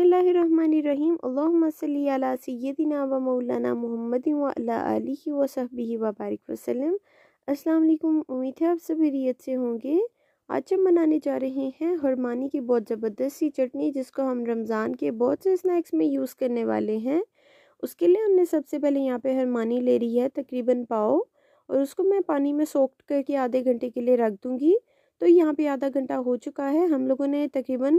बसमीम अल्लाम सैदिना व मौलाना मोहम्मद वली वसबी वबारक वसलम अस्सलाम उम्मीद है आप सब रियत से होंगे आज हम मनाने जा रहे हैं हरमानी की बहुत ज़बरदस्त सी चटनी जिसको हम रमज़ान के बहुत से स्नैक्स में यूज़ करने वाले हैं उसके लिए हमने सबसे पहले यहाँ पे हरमानी ले रही है तकरीबन पाओ और उसको मैं पानी में सोख करके आधे घंटे के लिए रख दूँगी तो यहाँ पे आधा घंटा हो चुका है हम लोगों ने तकरीबन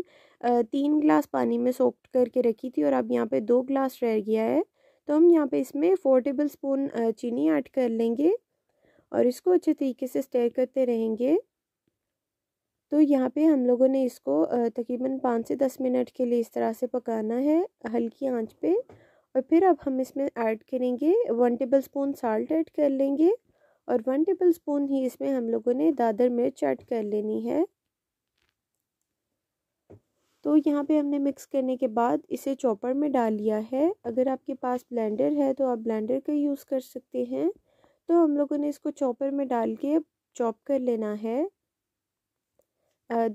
तीन गिलास पानी में सोक्ट करके रखी थी और अब यहाँ पे दो ग्लास रह गया है तो हम यहाँ पे इसमें फोर टेबल स्पून चीनी ऐड कर लेंगे और इसको अच्छे तरीके से स्टेयर करते रहेंगे तो यहाँ पे हम लोगों ने इसको तकरीबन पाँच से दस मिनट के लिए इस तरह से पकाना है हल्की आँच पर और फिर अब हम इसमें ऐड करेंगे one tablespoon salt add कर लेंगे और वन टेबल स्पून ही इसमें हम लोगों ने दादर मिर्च ऐड कर लेनी है तो यहाँ पे हमने मिक्स करने के बाद इसे चॉपर में डाल लिया है अगर आपके पास ब्लेंडर है तो आप ब्लेंडर का यूज़ कर सकते हैं तो हम लोगों ने इसको चॉपर में डाल के चॉप कर लेना है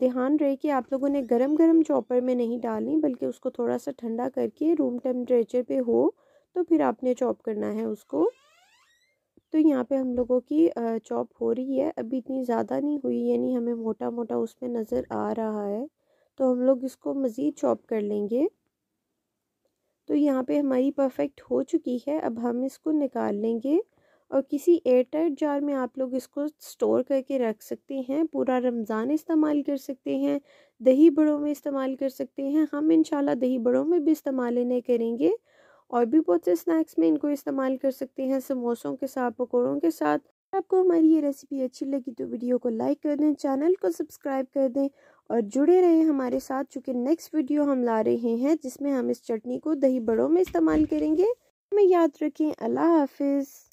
ध्यान रहे कि आप लोगों ने गरम गरम चॉपर में नहीं डालनी बल्कि उसको थोड़ा सा ठंडा करके रूम टेम्परेचर पे हो तो फिर आपने चॉप करना है उसको तो यहाँ पे हम लोगों की चॉप हो रही है अभी इतनी ज़्यादा नहीं हुई यानी हमें मोटा मोटा उसमें नज़र आ रहा है तो हम लोग इसको मज़ीद चॉप कर लेंगे तो यहाँ पे हमारी परफेक्ट हो चुकी है अब हम इसको निकाल लेंगे और किसी एयरटाइट जार में आप लोग इसको स्टोर करके रख सकते हैं पूरा रमज़ान इस्तेमाल कर सकते हैं दही बड़ों में इस्तेमाल कर सकते हैं हम इंशाल्लाह दही बड़ों में भी इस्तेमाल इन्हें करेंगे और भी बहुत से स्नैक्स में इनको इस्तेमाल कर सकते हैं समोसों के साथ पकौड़ों के साथ आपको हमारी ये रेसिपी अच्छी लगी तो वीडियो को लाइक कर दें चैनल को सब्सक्राइब कर दें और जुड़े रहें हमारे साथ चूँकि नेक्स्ट वीडियो हम ला रहे हैं जिसमें हम इस चटनी को दही बड़ों में इस्तेमाल करेंगे हमें याद रखें अल्लाह हाफिज़